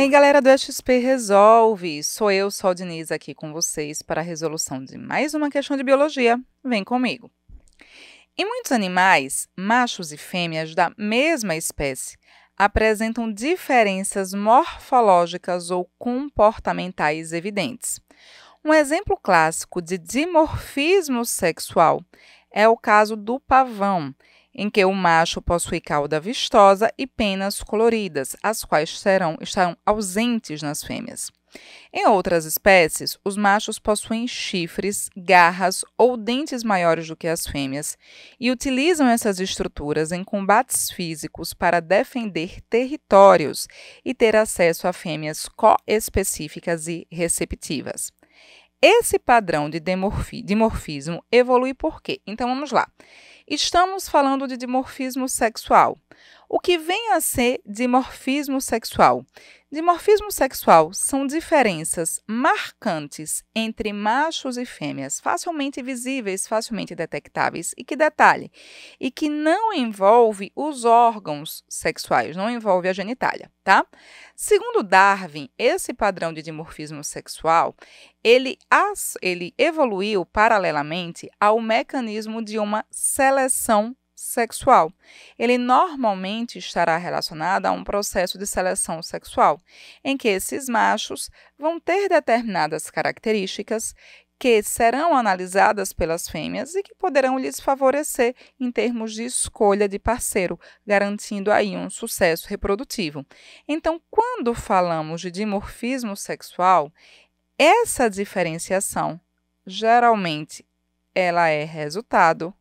aí, galera do XP Resolve! Sou eu, Sol Diniz, aqui com vocês para a resolução de mais uma questão de biologia. Vem comigo! Em muitos animais, machos e fêmeas da mesma espécie apresentam diferenças morfológicas ou comportamentais evidentes. Um exemplo clássico de dimorfismo sexual é o caso do pavão, em que o macho possui cauda vistosa e penas coloridas, as quais serão, estarão ausentes nas fêmeas. Em outras espécies, os machos possuem chifres, garras ou dentes maiores do que as fêmeas e utilizam essas estruturas em combates físicos para defender territórios e ter acesso a fêmeas coespecíficas e receptivas. Esse padrão de dimorfismo evolui por quê? Então vamos lá. Estamos falando de dimorfismo sexual o que vem a ser dimorfismo sexual. Dimorfismo sexual são diferenças marcantes entre machos e fêmeas, facilmente visíveis, facilmente detectáveis, e que detalhe, e que não envolve os órgãos sexuais, não envolve a genitália, tá? Segundo Darwin, esse padrão de dimorfismo sexual, ele, as, ele evoluiu paralelamente ao mecanismo de uma seleção sexual. Ele normalmente estará relacionado a um processo de seleção sexual, em que esses machos vão ter determinadas características que serão analisadas pelas fêmeas e que poderão lhes favorecer em termos de escolha de parceiro, garantindo aí um sucesso reprodutivo. Então, quando falamos de dimorfismo sexual, essa diferenciação geralmente ela é resultado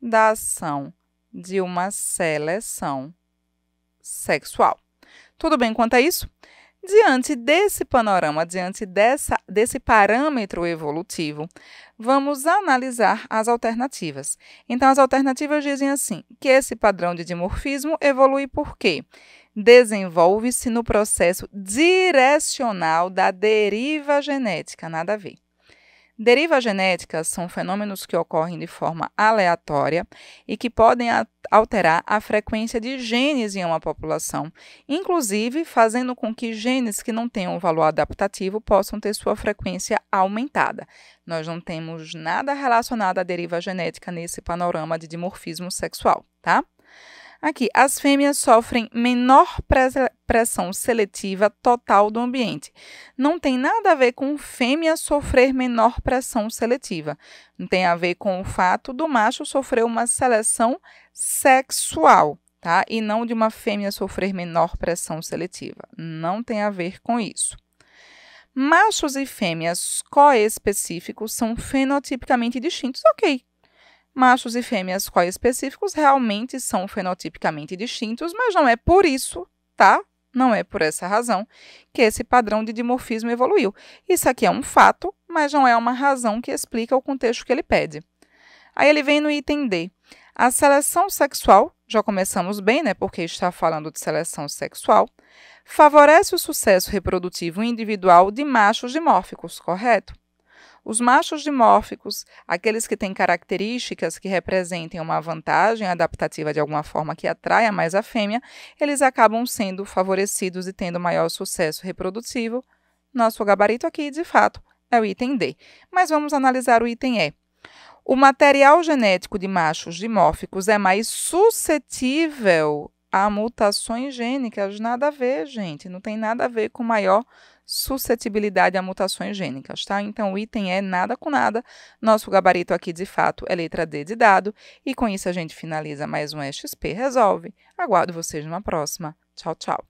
da ação de uma seleção sexual. Tudo bem quanto a isso? Diante desse panorama, diante dessa, desse parâmetro evolutivo, vamos analisar as alternativas. Então, as alternativas dizem assim: que esse padrão de dimorfismo evolui por quê? Desenvolve-se no processo direcional da deriva genética, nada a ver. Derivas genéticas são fenômenos que ocorrem de forma aleatória e que podem alterar a frequência de genes em uma população, inclusive fazendo com que genes que não tenham valor adaptativo possam ter sua frequência aumentada. Nós não temos nada relacionado à deriva genética nesse panorama de dimorfismo sexual, tá? Aqui, as fêmeas sofrem menor pressão seletiva total do ambiente. Não tem nada a ver com fêmea sofrer menor pressão seletiva. Não tem a ver com o fato do macho sofrer uma seleção sexual, tá? E não de uma fêmea sofrer menor pressão seletiva. Não tem a ver com isso. Machos e fêmeas coespecíficos são fenotipicamente distintos. Ok, Machos e fêmeas coespecíficos realmente são fenotipicamente distintos, mas não é por isso, tá? Não é por essa razão que esse padrão de dimorfismo evoluiu. Isso aqui é um fato, mas não é uma razão que explica o contexto que ele pede. Aí ele vem no item D. A seleção sexual, já começamos bem, né? Porque está falando de seleção sexual, favorece o sucesso reprodutivo individual de machos dimórficos, correto? Os machos dimórficos, aqueles que têm características que representem uma vantagem adaptativa de alguma forma que atraia mais a fêmea, eles acabam sendo favorecidos e tendo maior sucesso reprodutivo. Nosso gabarito aqui, de fato, é o item D. Mas vamos analisar o item E. O material genético de machos dimórficos é mais suscetível a mutações gênicas. Nada a ver, gente. Não tem nada a ver com maior suscetibilidade a mutações gênicas, tá? Então, o item é nada com nada. Nosso gabarito aqui, de fato, é letra D de dado. E com isso, a gente finaliza mais um XP Resolve. Aguardo vocês numa próxima. Tchau, tchau.